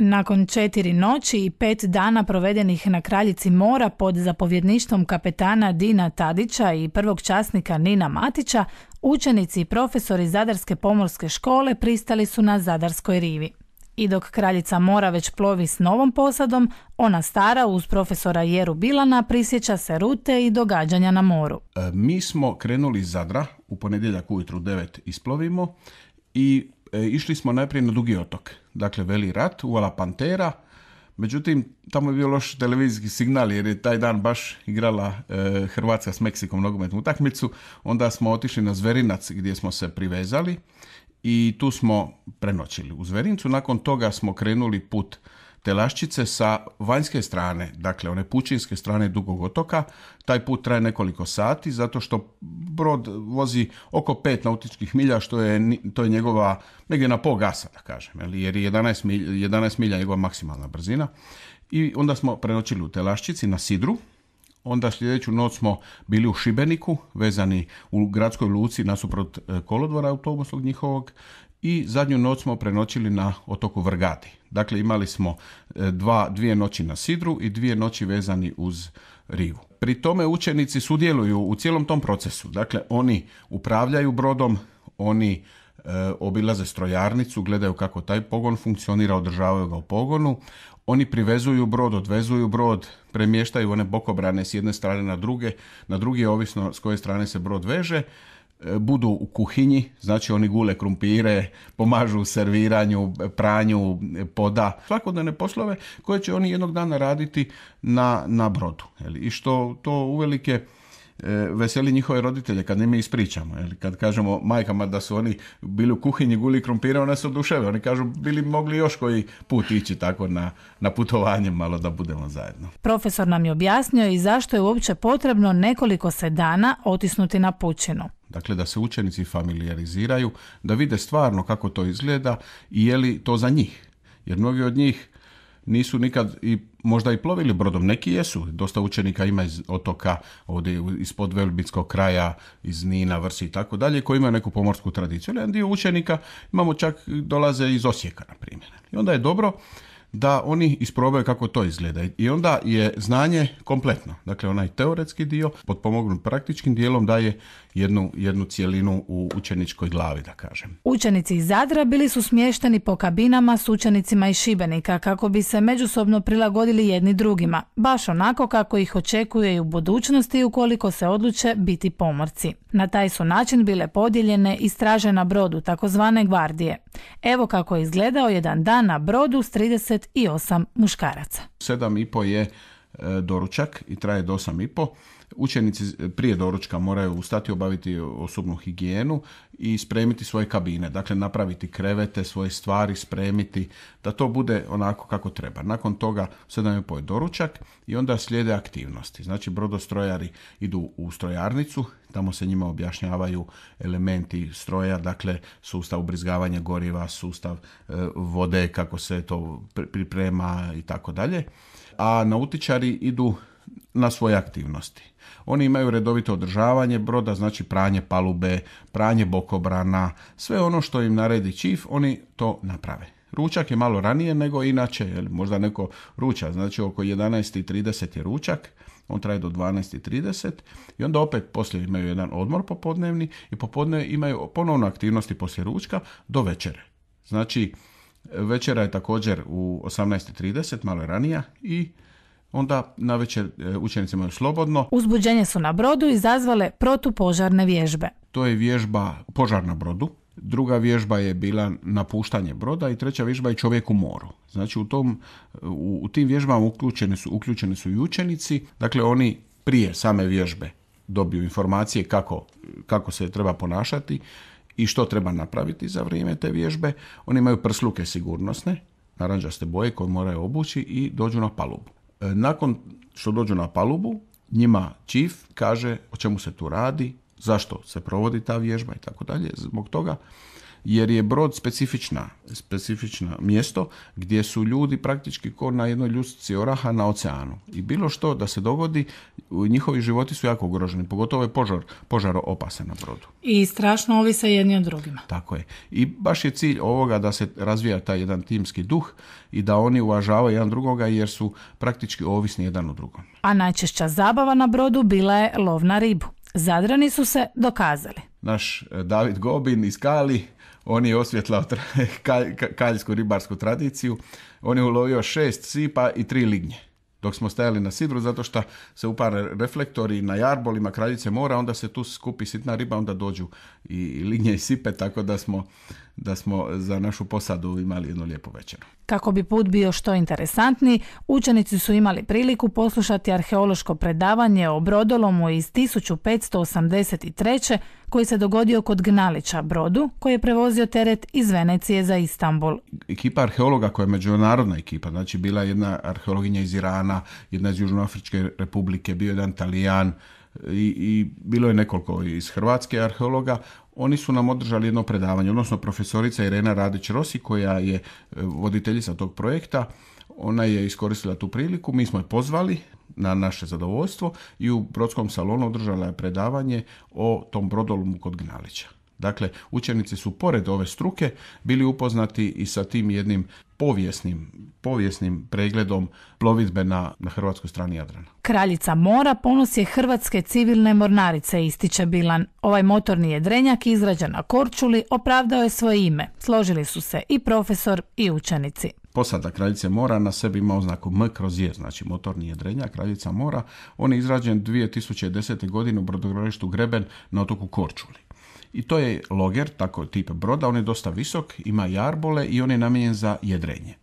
Nakon četiri noći i pet dana provedenih na Kraljici mora pod zapovjedništvom kapetana Dina Tadića i prvog časnika Nina Matića, učenici i profesori Zadarske pomorske škole pristali su na Zadarskoj rivi. I dok Kraljica mora već plovi s novom posadom, ona stara uz profesora Jeru Bilana prisjeća se rute i događanja na moru. E, mi smo krenuli iz Zadra, u ponedjeljak ujutru 9 isplovimo i E, išli smo najprije na Dugi otok, dakle Veli Rat, Uala Pantera, međutim tamo je bio loš televizijski signal jer je taj dan baš igrala e, Hrvatska s Meksikom nogometnu utakmicu, onda smo otišli na Zverinac gdje smo se privezali i tu smo prenoćili u Zverincu, nakon toga smo krenuli put Telaščice sa vanjske strane, dakle one pučinske strane Dugog otoka. Taj put traje nekoliko sati zato što brod vozi oko pet nautičkih milja, što je, to je njegova negdje na pol gasa, da kažem, jer je 11 milja, 11 milja njegova maksimalna brzina. I onda smo prenoćili u Telaščici na Sidru, onda sljedeću noć smo bili u Šibeniku, vezani u gradskoj luci nasuprot e, kolodvora autobusnog njihovog i zadnju noć smo prenoćili na otoku Vrgati. Dakle, imali smo e, dva, dvije noći na Sidru i dvije noći vezani uz Rivu. Pri tome učenici sudjeluju u cijelom tom procesu. Dakle, oni upravljaju brodom, oni e, obilaze strojarnicu, gledaju kako taj pogon funkcionira, održavaju ga u pogonu. Oni privezuju brod, odvezuju brod, premještaju one bokobrane s jedne strane na druge, na drugi ovisno s koje strane se brod veže. E, budu u kuhinji, znači oni gule krumpire, pomažu u serviranju, pranju, e, poda, svakodnevne poslove koje će oni jednog dana raditi na, na brodu. I što to uvelike e, veseli njihove roditelje kad im ispričamo. Kad kažemo majkama da su oni bili u kuhinji guli krumpire, one su duševe. Oni kažu bili mogli još koji put ići tako na, na putovanje malo da budemo zajedno. Profesor nam je objasnio i zašto je uopće potrebno nekoliko se dana otisnuti na pućinu. Dakle, da se učenici familiariziraju, da vide stvarno kako to izgleda i je li to za njih. Jer mnogi od njih nisu nikad i možda i plovili brodom, neki jesu. Dosta učenika ima iz otoka, ovdje ispod Velbitskog kraja, iz Nina, Vrsi i tako dalje, koji imaju neku pomorsku tradiciju. Jedan dio učenika imamo čak dolaze iz Osijeka, na primjer. I onda je dobro da oni isprobaju kako to izgleda. I onda je znanje kompletno. Dakle, onaj teoretski dio, pod pomognut praktičkim dijelom daje jednu, jednu cijelinu u učeničkoj glavi, da kažem. Učenici iz Zadra bili su smješteni po kabinama s učenicima iz Šibenika kako bi se međusobno prilagodili jedni drugima, baš onako kako ih očekuje i u budućnosti ukoliko se odluče biti pomorci. Na taj su način bile podijeljene i straže na brodu, takozvane gvardije. Evo kako je izgledao jedan dan na brodu s 38 muškaraca. 7,5 je e, doručak i traje do Učenici prije doručka moraju ustati, obaviti osobnu higijenu i spremiti svoje kabine. Dakle, napraviti krevete, svoje stvari, spremiti, da to bude onako kako treba. Nakon toga poje doručak i onda slijede aktivnosti. Znači, brodostrojari idu u strojarnicu, tamo se njima objašnjavaju elementi stroja, dakle sustav ubrizgavanja goriva, sustav e, vode, kako se to priprema i tako dalje. A nautičari idu na svoje aktivnosti. Oni imaju redovito održavanje broda, znači pranje palube, pranje bokobrana, sve ono što im naredi čif, oni to naprave. Ručak je malo ranije nego inače, možda neko ruča, znači oko 11.30 je ručak, on traje do 12.30 i onda opet poslije imaju jedan odmor popodnevni i popodne imaju ponovno aktivnosti poslije ručka do večere. Znači, večera je također u 18.30, malo ranija i onda na večer e, učenicima je slobodno. Uzbuđenje su na brodu izazvale protupožarne vježbe. To je vježba požar na brodu, druga vježba je bila napuštanje broda i treća vježba je čovjek u moru. Znači u, tom, u, tim vježbama uključeni su, uključeni su i učenici, dakle oni prije same vježbe dobiju informacije kako, kako se treba ponašati i što treba napraviti za vrijeme te vježbe. Oni imaju prsluke sigurnosne, naranđaste boje koje moraju obući i dođu na palubu. E, nakon što dođu na palubu, njima Čif kaže o čemu se tu radi, zašto se provodi ta vježba i tako dalje. Zbog toga jer je brod specifična, specifično mjesto gdje su ljudi praktički ko na jednoj ljusci oraha na oceanu. I bilo što da se dogodi, njihovi životi su jako ugroženi, pogotovo je požar, požar opasan na brodu. I strašno ovise jedni od drugima. Tako je. I baš je cilj ovoga da se razvija taj jedan timski duh i da oni uvažavaju jedan drugoga jer su praktički ovisni jedan o drugom. A najčešća zabava na brodu bila je lov na ribu. Zadrani su se dokazali. Naš eh, David Gobin iz Kali on je osvjetlao kaljsku ribarsku tradiciju, on je ulovio šest sipa i tri lignje dok smo stajali na sidru, zato što se upare reflektori na jarbolima kraljice mora, onda se tu skupi sitna riba, onda dođu i linje i sipe, tako da smo, da smo za našu posadu imali jednu lijepu večer. Kako bi put bio što interesantniji, učenici su imali priliku poslušati arheološko predavanje o brodolomu iz 1583 koji se dogodio kod Gnalića brodu koji je prevozio teret iz Venecije za Istanbul. Ekipa arheologa koja je međunarodna ekipa, znači bila jedna arheologinja iz Irana, jedna iz Južnoafričke republike, bio jedan Talijan i, i bilo je nekoliko iz Hrvatske arheologa oni su nam održali jedno predavanje, odnosno profesorica Irena Radić-Rosi koja je e, voditeljica tog projekta, ona je iskoristila tu priliku, mi smo je pozvali, na naše zadovoljstvo i u Brodskom salonu održala je predavanje o tom brodolumu kod Gnalića. Dakle, učenici su pored ove struke bili upoznati i sa tim jednim povijesnim, povijesnim pregledom plovidbe na, na hrvatskoj strani Jadrana. Kraljica mora ponos je hrvatske civilne mornarice, ističe Bilan. Ovaj motorni jedrenjak izrađen na Korčuli opravdao je svoje ime. Složili su se i profesor i učenici posada Kraljice mora na sebi ima oznaku M kroz J, znači motorni jedrenja Kraljica mora. On je izrađen 2010. godine u brodogradilištu Greben na otoku Korčuli. I to je loger, tako tip broda, on je dosta visok, ima jarbole i on je namijenjen za jedrenje.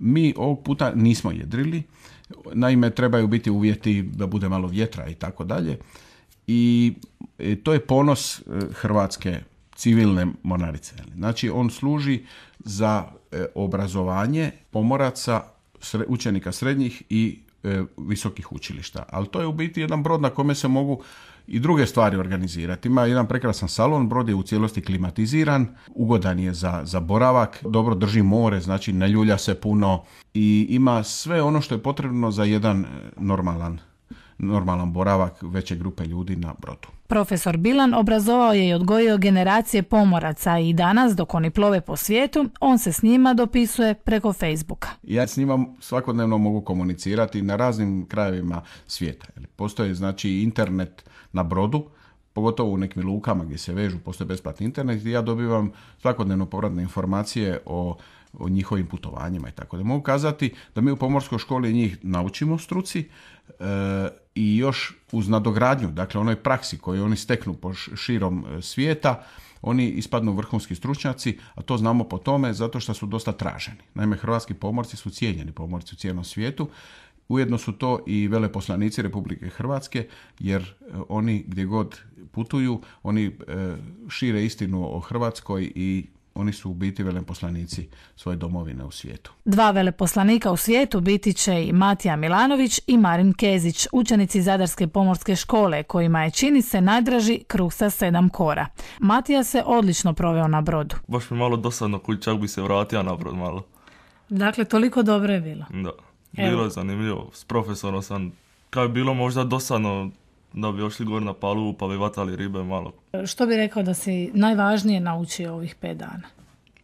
Mi ovog puta nismo jedrili, naime trebaju biti uvjeti da bude malo vjetra i tako dalje. I e, to je ponos e, Hrvatske civilne mornarice. Znači on služi za e, obrazovanje pomoraca, učenika srednjih i e, visokih učilišta. Ali to je u biti jedan brod na kome se mogu i druge stvari organizirati. Ima jedan prekrasan salon, brod je u cijelosti klimatiziran, ugodan je za, za boravak, dobro drži more, znači ne ljulja se puno i ima sve ono što je potrebno za jedan e, normalan normalan boravak veće grupe ljudi na brodu. Profesor Bilan obrazovao je i odgojio generacije pomoraca i danas dok oni plove po svijetu, on se s njima dopisuje preko Facebooka. Ja s njima svakodnevno mogu komunicirati na raznim krajevima svijeta. Postoje znači internet na brodu, pogotovo u nekim lukama gdje se vežu, postoje besplatni internet i ja dobivam svakodnevno povratne informacije o njihovim putovanjima i tako da mogu kazati da mi u pomorskoj školi njih naučimo struci e, i još uz nadogradnju, dakle onoj praksi koju oni steknu po širom e, svijeta, oni ispadnu vrhunski stručnjaci, a to znamo po tome zato što su dosta traženi. Naime, hrvatski pomorci su cijenjeni pomorci u cijelom svijetu, ujedno su to i veleposlanici Republike Hrvatske, jer e, oni gdje god putuju, oni e, šire istinu o Hrvatskoj i oni su u biti veleposlanici svoje domovine u svijetu. Dva veleposlanika u svijetu biti će i Matija Milanović i Marin Kezić, učenici Zadarske pomorske škole kojima je čini se najdraži kruh sa sedam kora. Matija se odlično proveo na brodu. Baš mi malo dosadno čak bi se vratio na brod malo. Dakle, toliko dobro je bilo. Da, bilo je zanimljivo. S profesorom sam, kao je bilo možda dosadno da bi ošli gore na palu pa bi vatali ribe malo. Što bi rekao da si najvažnije naučio ovih pet dana?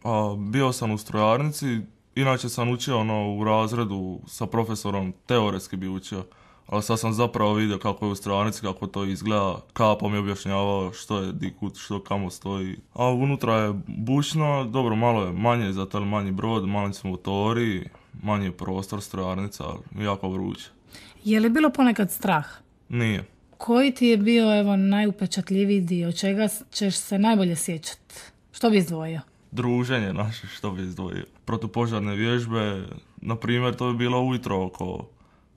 A, bio sam u strojarnici, inače sam učio ono, u razredu sa profesorom, teoretski bi učio, ali sad sam zapravo vidio kako je u strojarnici, kako to izgleda, kapo mi je objašnjavao što je dikut, što kamo stoji. A unutra je bučno, dobro, malo je manje, zato je manji brod, manji su motori, manji je prostor, strojarnica, ali jako vruće. Je li bilo ponekad strah? Nije koji ti je bio evo, najupečatljiviji dio? Čega ćeš se najbolje sjećati? Što bi izdvojio? Druženje naše, što bi izdvojio. Protupožarne vježbe, na primjer, to bi bilo ujutro oko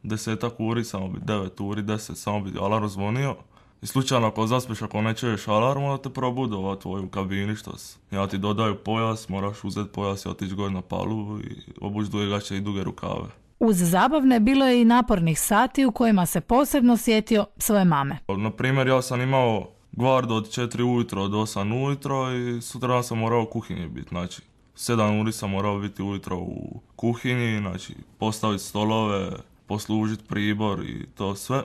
desetak uri, samo bi devet uri, deset, samo bi alarm zvonio. I slučajno ako zaspiš, ako ne čuješ alarm, onda te probude ova tvoju kabini što Ja ti dodaju pojas, moraš uzeti pojas i otići gore na palu i obući duge gaće i duge rukave. Uz zabavne bilo je i napornih sati u kojima se posebno sjetio svoje mame. Na primjer, ja sam imao gvardu od 4 ujutro do 8 ujutro i sutra sam morao u kuhinji biti. Znači, 7 uri sam morao biti ujutro u kuhinji, znači postaviti stolove, poslužiti pribor i to sve.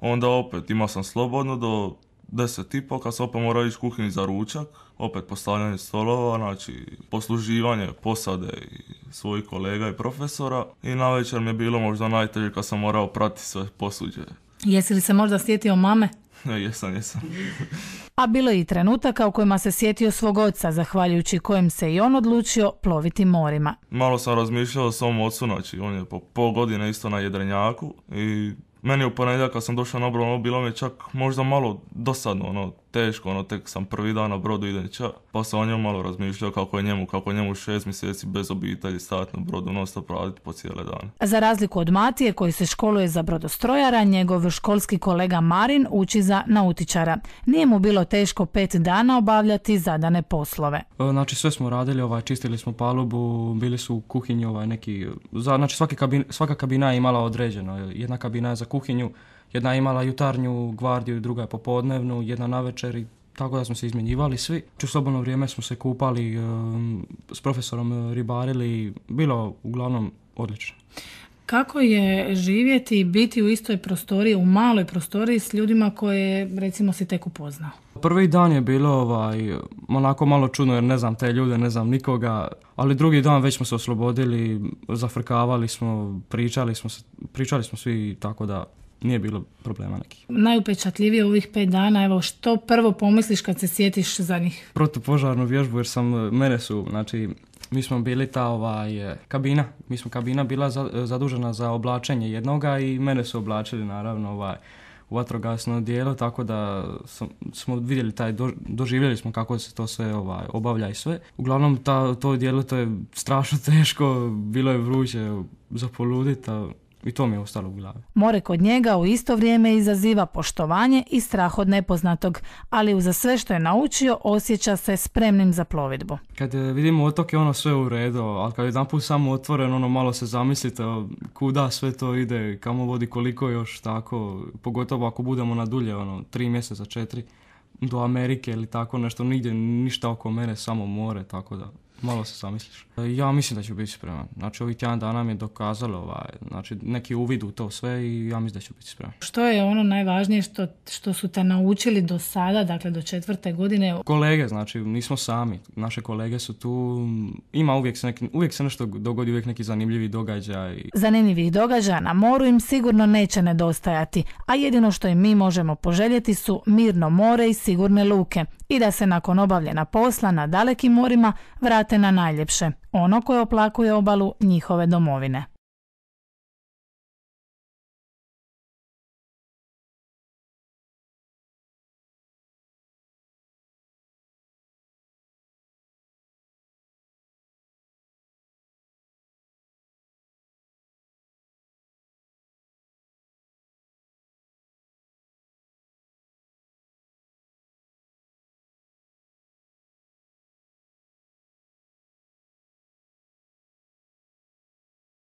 Onda opet imao sam slobodno do Deset i pol, kad se opet mora ići kuhinji za ručak, opet postavljanje stolova, znači posluživanje posade i svojih kolega i profesora. I na večer mi je bilo možda najteže kad sam morao prati sve posuđe. Jesi li se možda sjetio mame? jesam, jesam. A bilo je i trenutaka u kojima se sjetio svog oca, zahvaljujući kojem se i on odlučio ploviti morima. Malo sam razmišljao o svom ocu, znači on je po pol godine isto na jedrenjaku i meni u ponedjeljak kad sam došao na obranu, ono, bilo mi je čak možda malo dosadno, ono, teško, ono tek sam prvi dan na brodu ča, pa sam o njemu malo razmišljao kako je njemu, kako je njemu šest mjeseci bez obitelji stajati na brodu, non stop po cijele dane. Za razliku od Matije koji se školuje za brodostrojara, njegov školski kolega Marin uči za nautičara. Nije mu bilo teško pet dana obavljati zadane poslove. E, znači sve smo radili, ovaj, čistili smo palubu, bili su u kuhinji ovaj, neki, znači svaka kabina je imala određeno, jedna kabina je za kuhinju, jedna je imala jutarnju gvardiju, druga je popodnevnu, jedna na večer i tako da smo se izmjenjivali svi. Znači, u slobodno vrijeme smo se kupali, ehm, s profesorom eh, ribarili, bilo uglavnom odlično. Kako je živjeti i biti u istoj prostoriji, u maloj prostoriji s ljudima koje recimo si tek upoznao? Prvi dan je bilo ovaj, onako malo čudno jer ne znam te ljude, ne znam nikoga, ali drugi dan već smo se oslobodili, zafrkavali smo, pričali smo, pričali smo svi tako da nije bilo problema nekih. Najupečatljivije ovih pet dana, evo što prvo pomisliš kad se sjetiš za njih? Protupožarnu vježbu jer sam, e, mene su, znači mi smo bili ta ovaj, e, kabina, mi smo kabina bila e, zadužena za oblačenje jednoga i mene su oblačili naravno ovaj, u vatrogasno dijelo, tako da sam, smo vidjeli taj, do, doživjeli smo kako se to sve ovaj, obavlja i sve. Uglavnom ta, to dijelo to je strašno teško, bilo je vruće za poluditi, i to mi je ostalo u glavi. More kod njega u isto vrijeme izaziva poštovanje i strah od nepoznatog, ali uza sve što je naučio osjeća se spremnim za plovidbu. Kad e, vidimo otok je ono sve u redu, ali kad jedan put samo otvoren, ono malo se zamislite kuda sve to ide, kamo vodi koliko još tako, pogotovo ako budemo na dulje, ono, tri mjeseca, četiri, do Amerike ili tako nešto, nigdje ništa oko mene, samo more, tako da malo se zamisliš. E, ja mislim da ću biti spreman. Znači ovih tjedan dana mi je dokazalo ovaj, znači, neki uvid u to sve i ja mislim da ću biti spreman. Što je ono najvažnije što, što su te naučili do sada, dakle do četvrte godine? Kolege, znači nismo sami. Naše kolege su tu. Ima uvijek se, neki, uvijek se nešto dogodi, uvijek neki zanimljivi događaj. Zanimljivih događaja na moru im sigurno neće nedostajati, a jedino što im mi možemo poželjeti su mirno more i sigurne luke i da se nakon obavljena posla na dalekim morima vrati na najljepše, ono koje oplakuje obalu njihove domovine.